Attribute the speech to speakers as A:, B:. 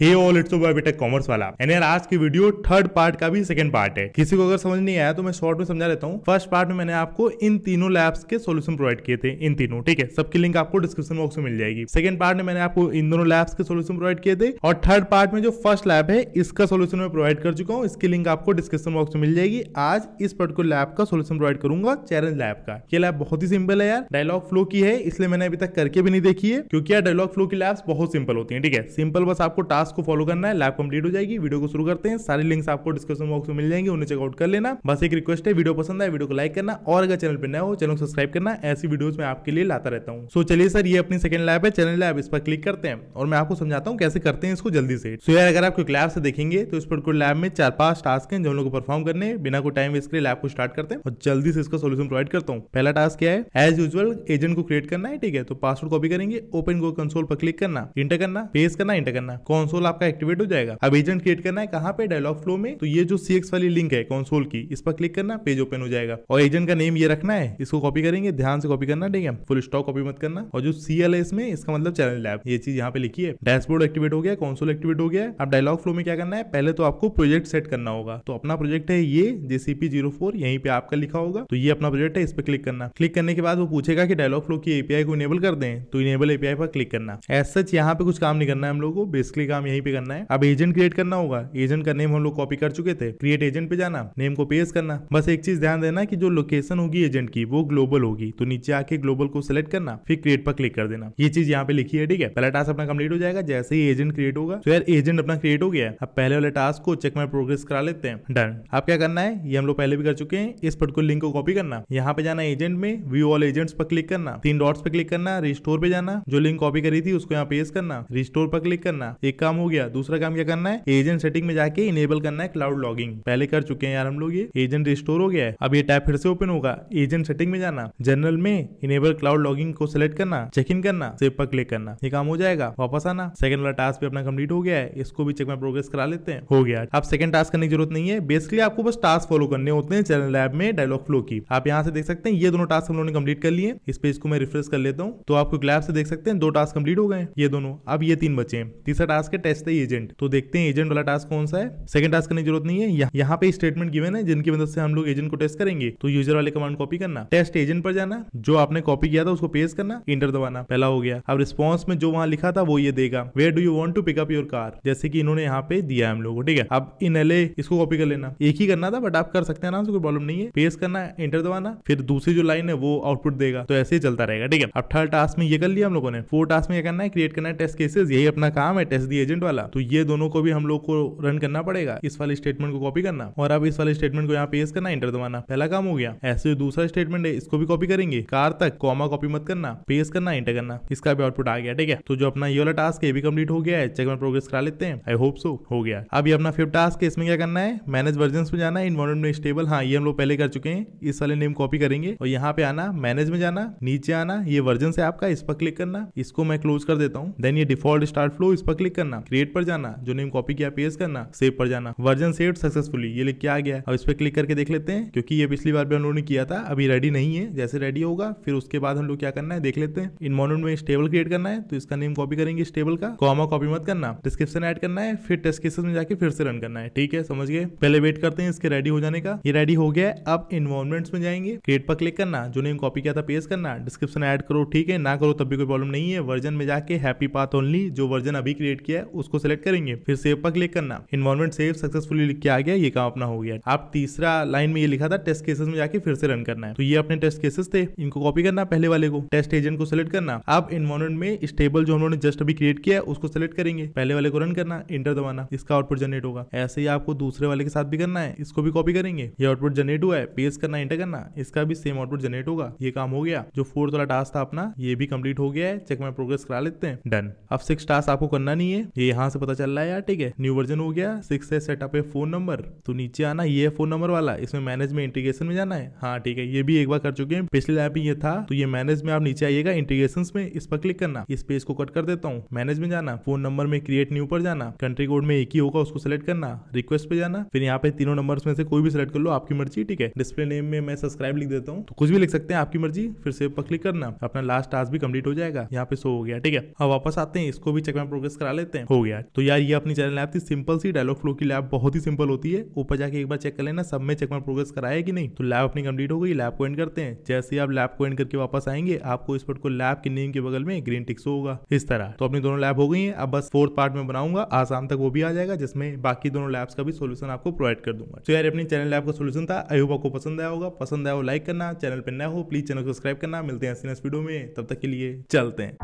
A: hey all it's commerce वाला यानी यार आज की वीडियो थर्ड पार्ट का भी सेकंड पार्ट है किसी को अगर समझ नहीं आया तो मैं शॉर्ट में समझा देता हूँ फर्स्ट पार्ट में मैंने आपको इन तीनों लैब्स के सोल्यूशन प्रोवाइड किए थे इन तीनों ठीक है सबकी लिंक आपको डिस्क्रिप्शन बॉक्स में मिल जाएगी सेकंड पार्ट में मैंने आपको इन दोनों लैब्स के सोल्यूशन प्रोवाइड किए थे और थर्ड पार्ट में जो फर्स्ट लैब है इसका सोल्यूशन मैं प्रोवाइड कर चुका हूँ इसकी लिंक आपको डिस्क्रिप्शन बॉक्स में मिल जाएगी आज इस पर्टिकुलर लैब का सोल्यूशन प्रोवाइड करूंगा चैलेंज लैब का ये लैब बहुत ही सिंपल है यार डायलॉग फ्लो की है इसलिए मैंने अभी तक करके भी नहीं देखी है क्योंकि यार डायलॉग फ्लो की लैब्स बहुत सिंपल होती है ठीक है सिंपल बस आपको टास्क क्लास को फॉलो करना है लैब कंप्लीट हो जाएगी वीडियो को शुरू करते हैं सारे लिंक्स आपको डिस्क्रिप्शन बॉक्स में मिल जाएंगे उन्हें चेकआउट कर लेना बस एक रिक्वेस्ट है वीडियो पसंद है वीडियो को लाइक करना और अगर चैनल पर नया हो चैनल को सब्सक्राइब करना ऐसी वीडियो में आपके लिए लाता रहता हूँ सो चलिए सर ये अपनी सेकंड लैब है चैनल लैब इस पर क्लिक करते हैं और मैं आपको समझाता हूँ कैसे करते हैं इसको जल्दी से सो यार अगर आप क्विक लैब से देखेंगे तो इस पर क्विक लैब में चार पांच टास्क है जो लोग परफॉर्म करने बिना कोई टाइम वेस्ट करिए लैब को स्टार्ट करते हैं और जल्दी से इसका सोल्यूशन प्रोवाइड करता हूँ पहला टास्क क्या है एज यूजल एजेंट को क्रिएट करना है ठीक है तो पासवर्ड कॉपी करेंगे ओपन गो कंसोल पर क्लिक करना इंटर करना पेस्ट करना इंटर करना कौन कंसोल आपका एक्टिवेट हो जाएगा अब एजेंट क्रिएट करना है कहाँ पे डायलॉग फ्लो में तो ये जो सी वाली लिंक है कंसोल की इस पर क्लिक करना पेज ओपन हो जाएगा और एजेंट का नेम ये रखना है इसको कॉपी करेंगे ध्यान से कॉपी करना ठीक है फुल स्टॉक कॉपी मत करना और जो सी एल एस में इसका मतलब चैनल लैब ये चीज यहाँ पे लिखी है डैशबोर्ड एक्टिवेट हो गया कंसोल एक्टिवेट हो गया अब डायलॉग फ्लो में क्या करना है पहले तो आपको प्रोजेक्ट सेट करना होगा तो अपना प्रोजेक्ट है ये जेसीपी जीरो फोर यहीं पे आपका लिखा होगा तो ये अपना प्रोजेक्ट है इस पर क्लिक करना क्लिक करने के बाद वो पूछेगा कि डायलॉग फ्लो की एपीआई को इनेबल कर दें तो इनेबल एपीआई पर क्लिक करना एज सच यहाँ पे कुछ काम नहीं करना है हम लोग को बेसिकली काम यही पे करना है अब एजेंट क्रिएट करना होगा एजेंट का नेम हम लोग कॉपी कर चुके थे क्रिएट एजेंट पे जाना नेम को पेस्ट करना बस एक चीज ध्यान देना की जो लोकेशन होगी एजेंट की वो ग्लोबल होगी तो नीचे आके ग्लोबल को सिलेक्ट करना फिर क्रिएट पर क्लिक कर देना ये चीज यहाँ पे लिखी है ठीक है पहला टास्क अपना कम्प्लीट हो जाएगा जैसे ही एजेंट क्रिएट होगा तो यार एजेंट अपना क्रिएट हो गया अब पहले वाले टास्क को चेक में प्रोग्रेस करा लेते हैं डन अब क्या करना है ये हम लोग पहले भी कर चुके हैं इस पर्टिकुलर लिंक को कॉपी करना यहाँ पे जाना एजेंट में व्यू ऑल एजेंट्स पर क्लिक करना तीन डॉट्स पे क्लिक करना रिस्टोर पे जाना जो लिंक कॉपी करी थी उसको यहाँ पेस्ट करना रिस्टोर पर क्लिक करना एक काम काम हो गया दूसरा काम क्या करना है एजेंट सेटिंग में जाके इनेबल करना है क्लाउड लॉगिंग पहले कर चुके हैं यार हम लोग ये एजेंट रिस्टोर हो गया है अब ये टैप फिर से ओपन होगा एजेंट सेटिंग में जाना जनरल में इनेबल क्लाउड लॉगिंग को सिलेक्ट करना चेक इन करना सेव पर क्लिक करना ये काम हो जाएगा वापस आना सेकंड वाला टास्क भी अपना कंप्लीट हो गया है इसको भी चेक में प्रोग्रेस करा लेते हैं हो गया अब सेकंड टास्क करने की जरूरत नहीं है बेसिकली आपको बस टास्क फॉलो करने होते हैं चैनल लैब में डायलॉग फ्लो की आप यहाँ से देख सकते हैं ये दोनों टास्क हम लोगों ने कंप्लीट कर लिए इस पेज को मैं रिफ्रेश कर लेता हूँ तो आपको ग्लैब से देख सकते हैं दो टास्क कंप्लीट हो गए ये दोनों अब ये तीन बचे हैं तीसरा टास्क है टेस्ट है एजेंट तो देखते हैं एजेंट वाला टास्क कौन सा है सेकंड टास्क करने की जरूरत नहीं है यहाँ पे स्टेटमेंट गिवन है जिनकी मदद से हम लोग एजेंट को टेस्ट करेंगे तो यूजर वाले कमांड कॉपी करना टेस्ट एजेंट पर जाना जो आपने कॉपी किया था उसको पेज करना इंटर दबाना पहला हो गया अब रिस्पॉन्स में जो वहाँ लिखा था वो ये देगा where do you want to pick up your car जैसे कि इन्होंने यहाँ पे दिया हम लोग को ठीक है अब इन एल इसको कॉपी कर लेना एक ही करना था बट आप कर सकते हैं आराम से कोई प्रॉब्लम नहीं है पेज करना इंटर दबाना फिर दूसरी जो लाइन है वो आउटपुट देगा तो ऐसे ही चलता रहेगा ठीक है अब थर्ड टास्क में ये कर लिया हम लोगों ने फोर्थ टास्क में ये करना है क्रिएट करना है टेस्ट केसेस यही अपना काम है टेस्ट दी एजेंट एजेंट वाला तो ये दोनों को भी हम लोग को रन करना पड़ेगा इस वाले स्टेटमेंट को कॉपी करना और अब इस वाले स्टेटमेंट को यहाँ पेस करना इंटर दबाना पहला काम हो गया ऐसे दूसरा स्टेटमेंट है इसको भी कॉपी करेंगे कार तक कॉमा कॉपी मत करना पेस करना इंटर करना इसका भी आउटपुट आ गया ठीक है तो जो अपना ये वाला टास्क है भी कम्प्लीट हो गया है चेक में प्रोग्रेस करा लेते हैं आई होप सो हो गया अब ये अपना फिफ्थ टास्क है इसमें क्या करना है मैनेज वर्जन में जाना है इन्वायरमेंट में स्टेबल हाँ ये हम लोग पहले कर चुके हैं इस वाले नेम कॉपी करेंगे और यहाँ पे आना मैनेज में जाना नीचे आना ये वर्जन से आपका इस पर क्लिक करना इसको मैं क्लोज कर देता हूँ देन ये डिफॉल्ट स्टार्ट फ्लो इस पर क्लिक करना क्रिएट पर जाना जो नेम कॉपी किया पेस्ट करना सेव पर जाना वर्जन सेव सक्सेसफुली ये लिख के आ गया अब इस पर क्लिक करके देख लेते हैं क्योंकि ये पिछली बार भी हम लोगों ने किया था अभी रेडी नहीं है जैसे रेडी होगा फिर उसके बाद हम लोग क्या करना है देख लेते हैं इन मॉडल में स्टेबल क्रिएट करना है तो इसका नेम कॉपी करेंगे स्टेबल का कॉमा कॉपी मत करना डिस्क्रिप्शन एड करना है फिर टेस्ट केसेस में जाके फिर से रन करना है ठीक है समझ गए पहले वेट करते हैं इसके रेडी हो जाने का ये रेडी हो गया अब इन्वॉर्मेंट्स में जाएंगे क्रिएट पर क्लिक करना जो नेम कॉपी किया था पेस्ट करना डिस्क्रिप्शन ऐड करो ठीक है ना करो तब भी कोई प्रॉब्लम नहीं है वर्जन में जाके हैप्पी पाथ ओनली जो वर्जन अभी क्रिएट किया है उसको सिलेक्ट करेंगे फिर सेव पर क्लिक करना इन्वायरमेंट सेव सक्सेसफुली लिख के आ गया ये काम अपना हो गया आप तीसरा लाइन में ये लिखा था टेस्ट केसेस में जाके फिर से रन करना है तो ये अपने टेस्ट केसेस थे इनको कॉपी करना पहले वाले को टेस्ट एजेंट को सिलेक्ट करना आप इन्वॉर्मेंट में स्टेबल जो हम लोगों ने जस्ट अभी क्रिएट किया है उसको सिलेक्ट करेंगे पहले वाले को रन करना इंटर दबाना इसका आउटपुट जनरेट होगा ऐसे ही आपको दूसरे वाले के साथ भी करना है इसको भी कॉपी करेंगे ये आउटपुट जनरेट हुआ है पेस्ट करना इंटर करना इसका भी सेम आउटपुट जनरेट होगा ये काम हो गया जो फोर्थ वाला टास्क था अपना ये भी कंप्लीट हो गया है चेक में प्रोग्रेस करा लेते हैं डन अब सिक्स टास्क आपको करना नहीं है ये यहाँ से पता चल रहा है यार ठीक है न्यू वर्जन हो गया सिक्स है सेटअप है फोन नंबर तो नीचे आना ये फोन नंबर वाला इसमें मैनेज में इंटीग्रेशन में जाना है हाँ ठीक है ये भी एक बार कर चुके हैं पिछले ऐप ये था तो ये मैनेज में आप नीचे आइएगा इंटीग्रेशन में इस पर क्लिक करना इस पेज को कट कर देता हूँ मैनेज में जाना फोन नंबर में क्रिएट न्यू पर जाना कंट्री कोड में एक ही होगा उसको सेलेक्ट करना रिक्वेस्ट पे जाना फिर यहाँ पे तीनों नंबर में से कोई भी सिलेक्ट कर लो आपकी मर्जी ठीक है डिस्प्ले नेम में मैं सब्सक्राइब लिख देता हूँ तो कुछ भी लिख सकते हैं आपकी मर्जी फिर सेव पर क्लिक करना अपना लास्ट टास्क भी कंप्लीट हो जाएगा यहाँ पे सो हो गया ठीक है अब वापस आते हैं इसको भी चेक में प्रोग्रेस करा लेते हैं हो गया तो यार ये अपनी चैनल ऐप थी सिंपल सी डायलॉग फ्लो की लैब बहुत ही सिंपल होती है ऊपर जाके एक बार चेक कर लेना सब में चेक में प्रोग्रेस कराया कि नहीं तो लैब अपनी कंप्लीट हो गई लैब को एंड करते हैं जैसे ही आप लैब को एंड करके वापस आएंगे आपको इस पर को लैब के नेम के बगल में ग्रीन टिक्स होगा इस तरह तो अपनी दोनों लैब हो गई है अब बस फोर्थ पार्ट में बनाऊंगा आज शाम तक वो भी आ जाएगा जिसमें बाकी दोनों लैब्स का भी सोल्यूशन आपको प्रोवाइड कर दूंगा तो यार अपनी चैनल लैब का सोल्यूशन था आई होप आपको पसंद आया होगा पसंद आया हो लाइक करना चैनल पर नया हो प्लीज चैनल को सब्सक्राइब करना मिलते हैं वीडियो में तब तक के लिए चलते हैं